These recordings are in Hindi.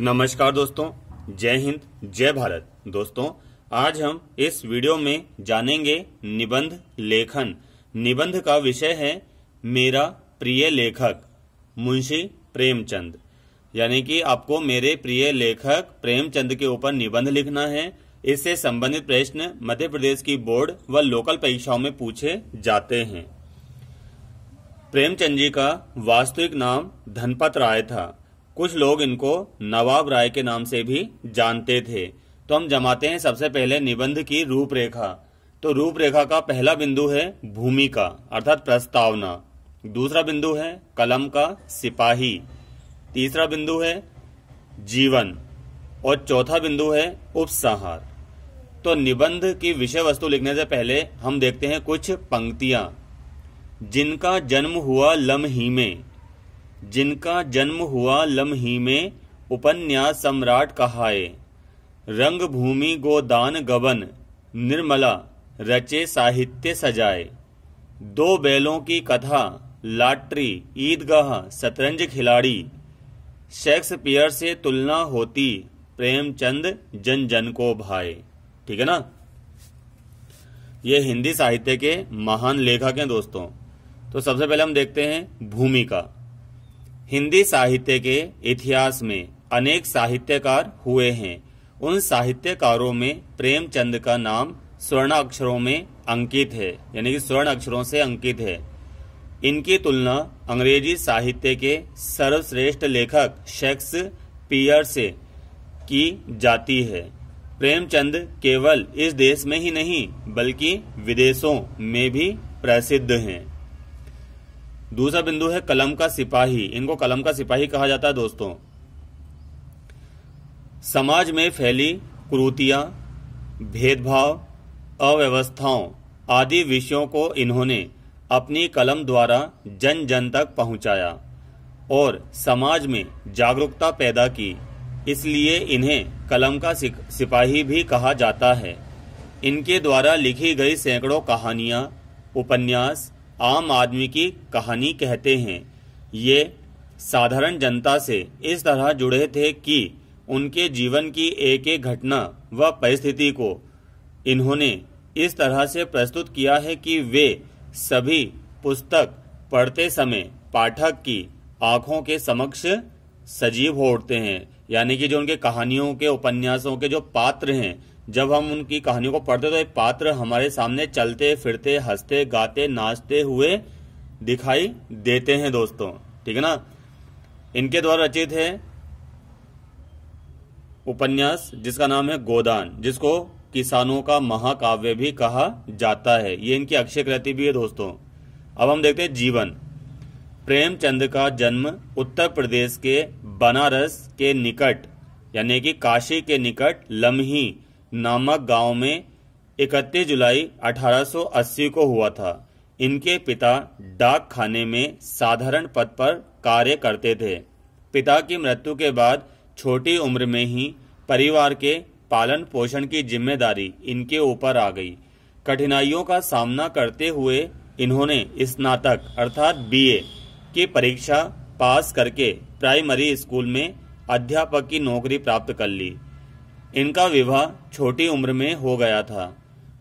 नमस्कार दोस्तों जय हिंद जय भारत दोस्तों आज हम इस वीडियो में जानेंगे निबंध लेखन निबंध का विषय है मेरा प्रिय लेखक मुंशी प्रेमचंद यानी कि आपको मेरे प्रिय लेखक प्रेमचंद के ऊपर निबंध लिखना है इससे संबंधित प्रश्न मध्य प्रदेश की बोर्ड व लोकल परीक्षाओं में पूछे जाते हैं प्रेमचंद जी का वास्तविक नाम धनपत राय था कुछ लोग इनको नवाब राय के नाम से भी जानते थे तो हम जमाते हैं सबसे पहले निबंध की रूपरेखा तो रूपरेखा का पहला बिंदु है भूमिका अर्थात प्रस्तावना दूसरा बिंदु है कलम का सिपाही तीसरा बिंदु है जीवन और चौथा बिंदु है उपसंहार तो निबंध की विषय वस्तु लिखने से पहले हम देखते हैं कुछ पंक्तियां जिनका जन्म हुआ लम्ही में जिनका जन्म हुआ लम्ही में उपन्यास सम्राट कहाए भूमि गोदान गबन निर्मला रचे साहित्य सजाए दो बैलों की कथा लाटरी ईदगाह शतरंज खिलाड़ी शेक्सपियर से तुलना होती प्रेमचंद जन जन को भाए ठीक है ना ये हिंदी साहित्य के महान लेखक हैं दोस्तों तो सबसे पहले हम देखते हैं भूमिका हिंदी साहित्य के इतिहास में अनेक साहित्यकार हुए हैं उन साहित्यकारों में प्रेमचंद का नाम स्वर्ण अक्षरों में अंकित है यानी कि स्वर्ण अक्षरों से अंकित है इनकी तुलना अंग्रेजी साहित्य के सर्वश्रेष्ठ लेखक शेक्स पियर से की जाती है प्रेमचंद केवल इस देश में ही नहीं बल्कि विदेशों में भी प्रसिद्ध हैं दूसरा बिंदु है कलम का सिपाही इनको कलम का सिपाही कहा जाता है दोस्तों समाज में फैली क्रूतियां भेदभाव अव्यवस्थाओं आदि विषयों को इन्होंने अपनी कलम द्वारा जन जन तक पहुंचाया और समाज में जागरूकता पैदा की इसलिए इन्हें कलम का सिपाही भी कहा जाता है इनके द्वारा लिखी गई सैकड़ों कहानियाँ उपन्यास आम आदमी की कहानी कहते हैं ये साधारण जनता से इस तरह जुड़े थे कि उनके जीवन की एक एक घटना व परिस्थिति को इन्होंने इस तरह से प्रस्तुत किया है कि वे सभी पुस्तक पढ़ते समय पाठक की आंखों के समक्ष सजीव हो उठते हैं यानी कि जो उनके कहानियों के उपन्यासों के जो पात्र हैं जब हम उनकी कहानियों को पढ़ते तो एक पात्र हमारे सामने चलते फिरते हंसते गाते नाचते हुए दिखाई देते हैं दोस्तों ठीक है ना इनके द्वारा रचित है उपन्यास जिसका नाम है गोदान जिसको किसानों का महाकाव्य भी कहा जाता है ये इनकी अक्षय कृति भी है दोस्तों अब हम देखते हैं जीवन प्रेमचंद का जन्म उत्तर प्रदेश के बनारस के निकट यानी कि काशी के निकट लम्ही नामक गांव में 31 जुलाई 1880 को हुआ था इनके पिता डाक खाने में साधारण पद पर कार्य करते थे पिता की मृत्यु के बाद छोटी उम्र में ही परिवार के पालन पोषण की जिम्मेदारी इनके ऊपर आ गई कठिनाइयों का सामना करते हुए इन्होंने स्नातक अर्थात बीए की परीक्षा पास करके प्राइमरी स्कूल में अध्यापक की नौकरी प्राप्त कर ली इनका विवाह छोटी उम्र में हो गया था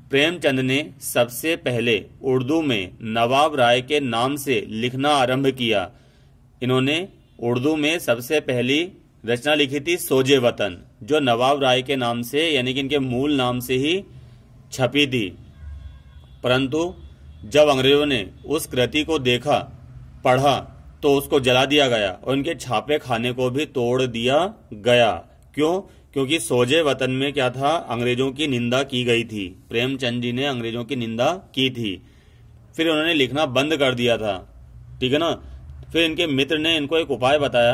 प्रेमचंद ने सबसे पहले उर्दू में नवाब राय के नाम से लिखना आरंभ किया इन्होंने उर्दू में सबसे पहली रचना लिखी थी सोजे वतन जो नवाब राय के नाम से यानी कि इनके मूल नाम से ही छपी थी परंतु जब अंग्रेजों ने उस कृति को देखा पढ़ा तो उसको जला दिया गया और इनके छापे खाने को भी तोड़ दिया गया क्यों क्योंकि सोजे वतन में क्या था अंग्रेजों की निंदा की गई थी प्रेमचंद जी ने अंग्रेजों की निंदा की थी फिर उन्होंने लिखना बंद कर दिया था ठीक है ना फिर इनके मित्र ने इनको एक उपाय बताया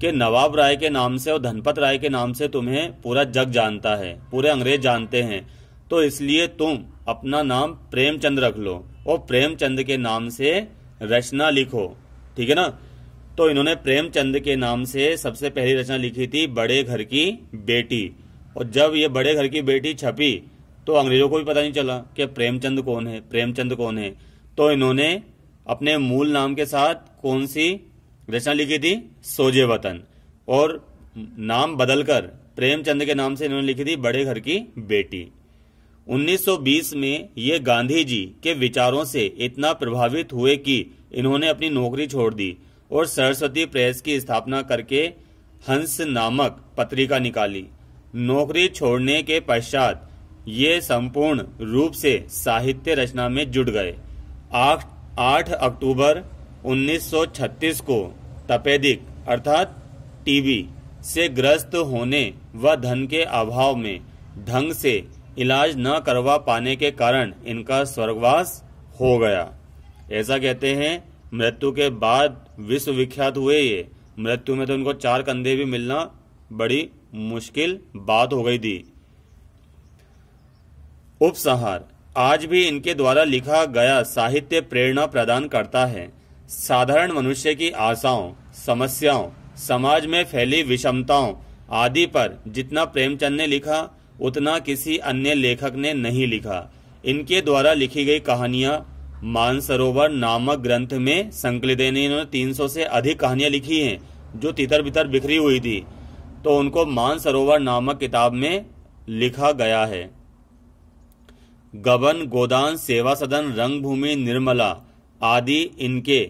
कि नवाब राय के नाम से और धनपत राय के नाम से तुम्हें पूरा जग जानता है पूरे अंग्रेज जानते हैं तो इसलिए तुम अपना नाम प्रेमचंद रख लो और प्रेमचंद के नाम से रचना लिखो ठीक है ना तो इन्होंने प्रेमचंद के नाम से सबसे पहली रचना लिखी थी बड़े घर की बेटी और जब ये बड़े घर की बेटी छपी तो अंग्रेजों को भी पता नहीं चला कि प्रेमचंद कौन है प्रेमचंद कौन है तो इन्होंने अपने मूल नाम के साथ कौन सी रचना लिखी थी सोजे वतन और नाम बदलकर प्रेमचंद के नाम से इन्होंने लिखी थी बड़े घर की बेटी 1920 में ये गांधी जी के विचारों से इतना प्रभावित हुए कि इन्होंने अपनी नौकरी छोड़ दी और सरस्वती प्रेस की स्थापना करके हंस नामक पत्रिका निकाली नौकरी छोड़ने के पश्चात ये संपूर्ण रूप से साहित्य रचना में जुट गए आठ अक्टूबर 1936 को तपेदिक अर्थात टीबी से ग्रस्त होने व धन के अभाव में ढंग से इलाज न करवा पाने के कारण इनका स्वर्गवास हो गया ऐसा कहते हैं मृत्यु के बाद विश्वविख्यात हुए ये मृत्यु में तो उनको चार कंधे भी मिलना बड़ी मुश्किल बात हो गई थी उपसंहार आज भी इनके द्वारा लिखा गया साहित्य प्रेरणा प्रदान करता है साधारण मनुष्य की आशाओं समस्याओं समाज में फैली विषमताओं आदि पर जितना प्रेमचंद ने लिखा उतना किसी अन्य लेखक ने नहीं लिखा इनके द्वारा लिखी गई कहानियां मानसरोवर नामक ग्रंथ में संकलित है इन्होंने 300 से अधिक कहानियां लिखी हैं जो तितर बितर बिखरी हुई थी तो उनको मानसरोवर नामक किताब में लिखा गया है गबन गोदान सेवा सदन रंगभूमि निर्मला आदि इनके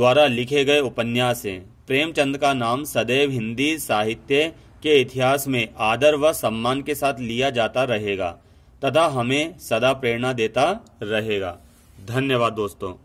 द्वारा लिखे गए उपन्यास हैं प्रेमचंद का नाम सदैव हिंदी साहित्य के इतिहास में आदर व सम्मान के साथ लिया जाता रहेगा तथा हमें सदा प्रेरणा देता रहेगा धन्यवाद दोस्तों